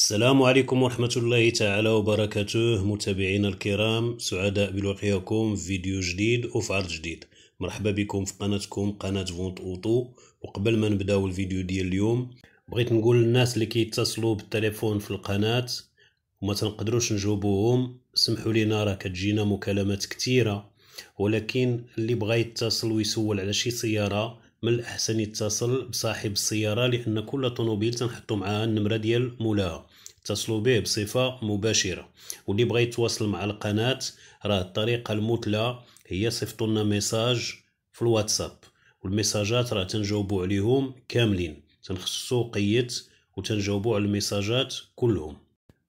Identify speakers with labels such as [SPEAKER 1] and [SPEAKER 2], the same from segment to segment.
[SPEAKER 1] السلام عليكم ورحمة الله تعالى وبركاته متابعينا الكرام سعداء بلقياكم في فيديو جديد وفي عرض جديد مرحبا بكم في قناتكم قناة فونت اوتو وقبل ما نبداو الفيديو ديال اليوم بغيت نقول للناس اللي كيتصلوا بالتليفون في القناة وما تنقدروش نجاوبوهم سمحوا لينا راه كتجينا مكالمات كثيرة ولكن اللي بغى يتصل ويسول على شي سيارة من الأحسن يتصل بصاحب السيارة لأن كل طوموبيل تنحطو معاها النمرة ديال مولاها اتصلوا به بصفة مباشرة واللي بغى يتواصل مع القناة راه الطريقة المثلى هي صيفطوا لنا ميساج في الواتساب والميساجات راه تنجاوبوا عليهم كاملين تنخصصوا قيت وتنجاوبوا على الميساجات كلهم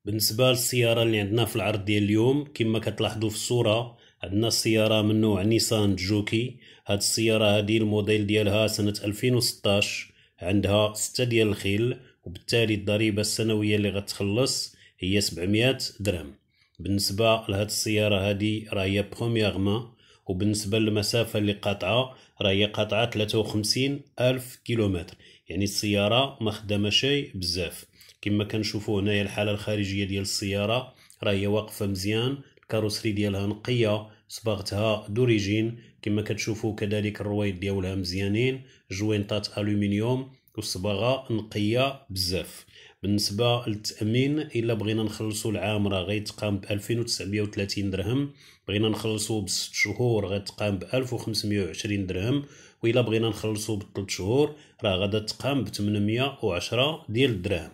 [SPEAKER 1] بالنسبة للسيارة اللي عندنا في العرض ديال اليوم كما كتلاحظوا في الصورة عندنا السياره من نوع نيسان جوكي هاد السياره هادي الموديل ديالها سنه 2016 عندها 6 ديال الخيل وبالتالي الضريبه السنويه اللي غتخلص هي 700 درهم بالنسبه لهاد السياره هادي راه هي برومييرمون وبالنسبه للمسافه اللي قاطعه راه هي قاطعه 53 الف كيلومتر يعني السياره ما خدامه شي بزاف كما كنشوفوا هنايا الحاله الخارجيه ديال السياره راه هي واقفه مزيان الكاروسري ديالها نقيه صباغتها دوريجين كما كتشوفوا كذلك الرويد ديالها مزيانين جوينطات الومنيوم والصباغه نقيه بزاف بالنسبه للتامين الا بغينا نخلصوا العام راه غيتقام ب 2930 درهم بغينا نخلصوا بست شهور غيتقام ب 1520 درهم والا بغينا نخلصوا بثلاث شهور راه غادا تقام ب 810 ديال الدراهم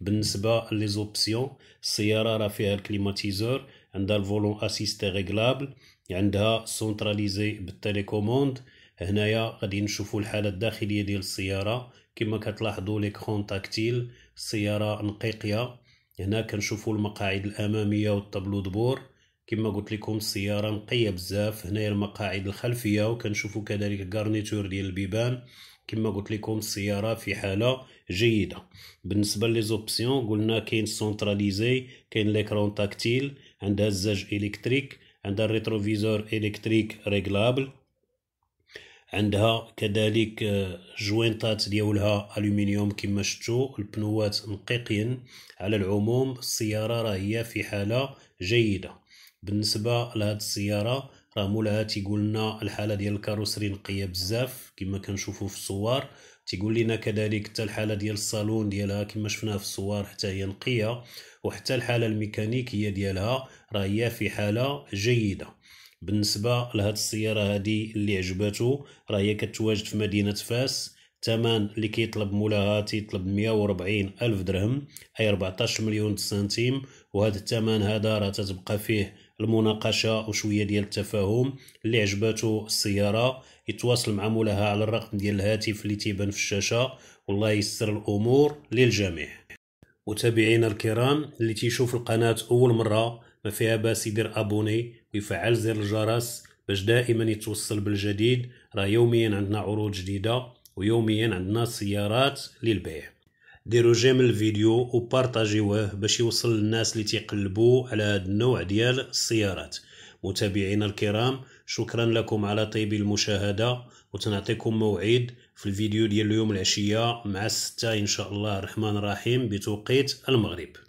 [SPEAKER 1] بالنسبه لي زوبسيون السياره راه فيها الكليماتيزور عندها الفولون اسيستي ريغلابل عندها سونتراليزي بالتليكوموند هنايا غادي نشوفوا الحاله الداخليه ديال السياره كما كتلاحظوا ليكرون تاكتيل السياره نقيقيه هنا كنشوفوا المقاعد الاماميه والطابلو دبور كما قلت لكم السياره نقيه بزاف هنايا المقاعد الخلفيه وكنشوفوا كذلك الكارنيتور ديال البيبان كما قلت لكم السياره في حاله جيده بالنسبه لي زوبسيون قلنا كاين سونتراليزي كاين ليكرون تاكتيل عندها الزاج الكتريك عندها الريتروفيزور الكتريك ريغلابل عندها كذلك آه، جوينطات ديالها الومنيوم كما شفتوا البنوات نقيقين على العموم السياره راه هي في حاله جيده بالنسبه لهاد السياره راه مولاها تيقول لنا الحاله ديال الكاروسري نقيه بزاف كما كنشوفوا في الصور تيقول لنا كذلك حتى الحاله ديال الصالون ديالها كما شفناها في الصور حتى هي نقيه وحتى الحاله الميكانيكيه ديالها راه هي في حاله جيده بالنسبه لهاد السياره هادي اللي عجباتو راه هي كتواجد في مدينه فاس الثمن اللي كيطلب مولاها تيطلب 140 الف درهم اي 14 مليون سنتيم وهذا الثمن هذا راه تتبقى فيه المناقشه وشويه ديال التفاهم اللي عجباتو السياره يتواصل مع مولاها على الرقم ديال الهاتف اللي تيبان في الشاشه والله يسر الامور للجميع متابعينا الكرام اللي تيشوف القناه اول مره ما فيها باس يدير ابوني ويفعل زر الجرس باش دائما يتوصل بالجديد راه يوميا عندنا عروض جديده ويوميا عندنا سيارات للبيع ديروا جيم الفيديو وبارطاجيوه باش يوصل للناس اللي تيقلبوا على هذا النوع ديال السيارات متابعينا الكرام شكرا لكم على طيب المشاهده وتنعطيكم موعد في الفيديو ديال اليوم العشيه مع الستة ان شاء الله الرحمن الرحيم بتوقيت المغرب